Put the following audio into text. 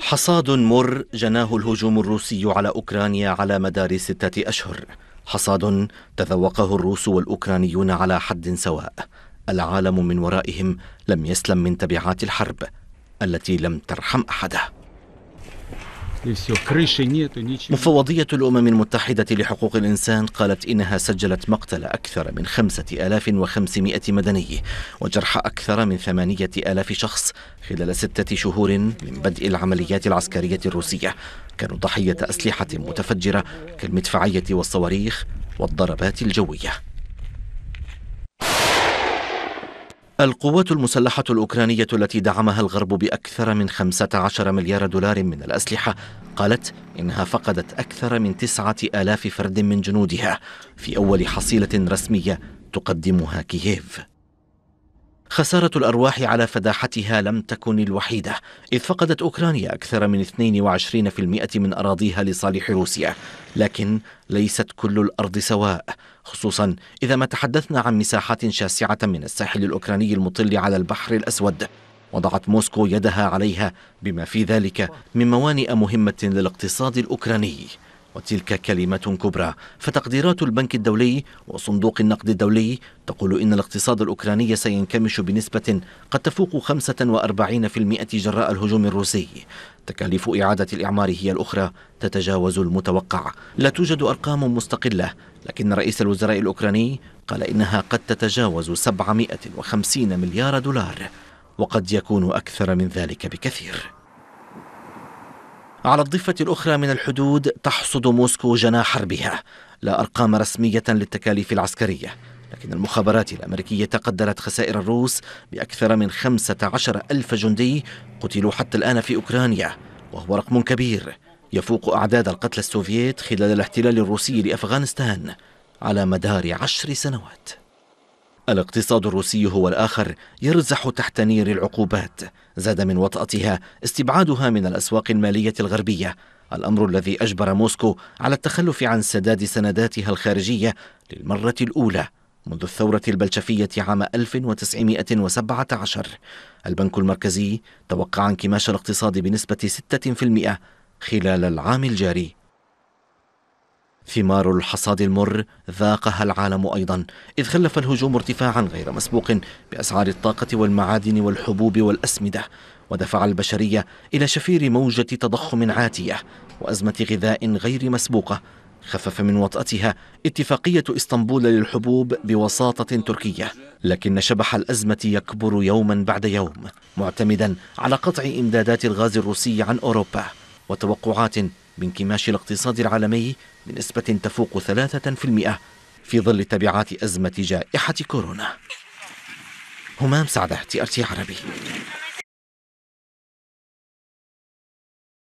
حصاد مر جناه الهجوم الروسي على أوكرانيا على مدار ستة أشهر حصاد تذوقه الروس والأوكرانيون على حد سواء العالم من ورائهم لم يسلم من تبعات الحرب التي لم ترحم أحده مفوضية الأمم المتحدة لحقوق الإنسان قالت إنها سجلت مقتل أكثر من 5500 مدني وجرح أكثر من 8000 شخص خلال ستة شهور من بدء العمليات العسكرية الروسية كانوا ضحية أسلحة متفجرة كالمدفعية والصواريخ والضربات الجوية القوات المسلحة الأوكرانية التي دعمها الغرب بأكثر من 15 مليار دولار من الأسلحة قالت إنها فقدت أكثر من تسعة آلاف فرد من جنودها في أول حصيلة رسمية تقدمها كييف خسارة الأرواح على فداحتها لم تكن الوحيدة إذ فقدت أوكرانيا أكثر من 22% من أراضيها لصالح روسيا لكن ليست كل الأرض سواء خصوصا إذا ما تحدثنا عن مساحات شاسعة من الساحل الأوكراني المطل على البحر الأسود وضعت موسكو يدها عليها بما في ذلك من موانئ مهمة للاقتصاد الأوكراني وتلك كلمة كبرى فتقديرات البنك الدولي وصندوق النقد الدولي تقول إن الاقتصاد الأوكراني سينكمش بنسبة قد تفوق 45% جراء الهجوم الروسي تكاليف إعادة الإعمار هي الأخرى تتجاوز المتوقع لا توجد أرقام مستقلة لكن رئيس الوزراء الأوكراني قال إنها قد تتجاوز 750 مليار دولار وقد يكون أكثر من ذلك بكثير على الضفة الأخرى من الحدود تحصد موسكو جناح حربها لا أرقام رسمية للتكاليف العسكرية لكن المخابرات الأمريكية قدرت خسائر الروس بأكثر من 15 ألف جندي قتلوا حتى الآن في أوكرانيا وهو رقم كبير يفوق أعداد القتلى السوفييت خلال الاحتلال الروسي لأفغانستان على مدار عشر سنوات الاقتصاد الروسي هو الآخر يرزح تحت نير العقوبات زاد من وطأتها استبعادها من الأسواق المالية الغربية الأمر الذي أجبر موسكو على التخلف عن سداد سنداتها الخارجية للمرة الأولى منذ الثورة البلشفية عام 1917 البنك المركزي توقع انكماش الاقتصاد بنسبة 6% خلال العام الجاري ثمار الحصاد المر ذاقها العالم أيضا إذ خلف الهجوم ارتفاعا غير مسبوق بأسعار الطاقة والمعادن والحبوب والأسمدة ودفع البشرية إلى شفير موجة تضخم عاتية وأزمة غذاء غير مسبوقة خفف من وطأتها اتفاقية إسطنبول للحبوب بوساطة تركية لكن شبح الأزمة يكبر يوما بعد يوم معتمدا على قطع إمدادات الغاز الروسي عن أوروبا وتوقعات بانكماش الاقتصاد العالمي بنسبة تفوق 3% في ظل تبعات أزمة جائحة كورونا همام سعدات ارتي عربي